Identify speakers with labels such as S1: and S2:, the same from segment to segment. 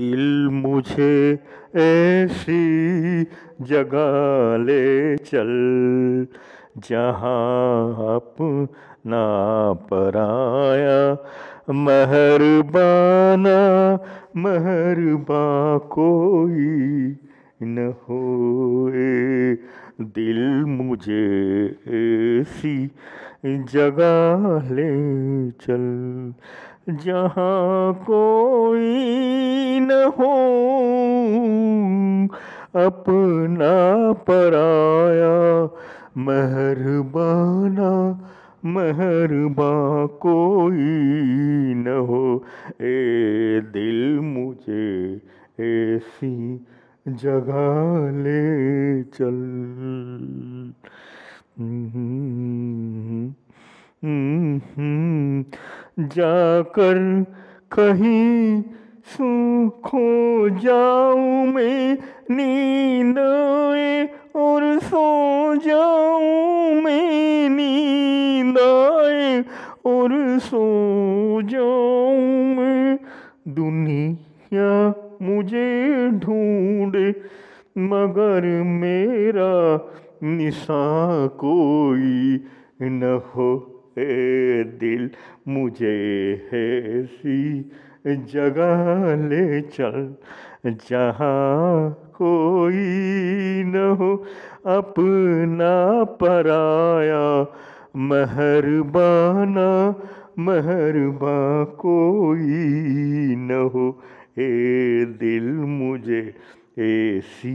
S1: दिल मुझे ऐसी जगह ले चल जहाँ अपना पराया महरबाना महरबा कोई न हो दिल मुझे ऐसी जगह ले चल जहाँ कोई न हो अपना पराया मेहरबाना मेहरबा कोई न हो ए दिल मुझे ऐसी जगह ले चल हम्म हम्म, हम्म, हम्म। जाकर कहीं सूखो जाऊँ मैं नींद आए और सो जाऊँ मैं नींद आए और सो जाऊ मैं दुनिया मुझे ढूंढे मगर मेरा निशा कोई न हो ए दिल मुझे ऐसी जगह ले चल जहाँ कोई न हो अपना पराया मेहरबाना मेहरबा कोई न हो ए दिल मुझे ऐसी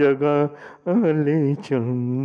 S1: जगह ले चल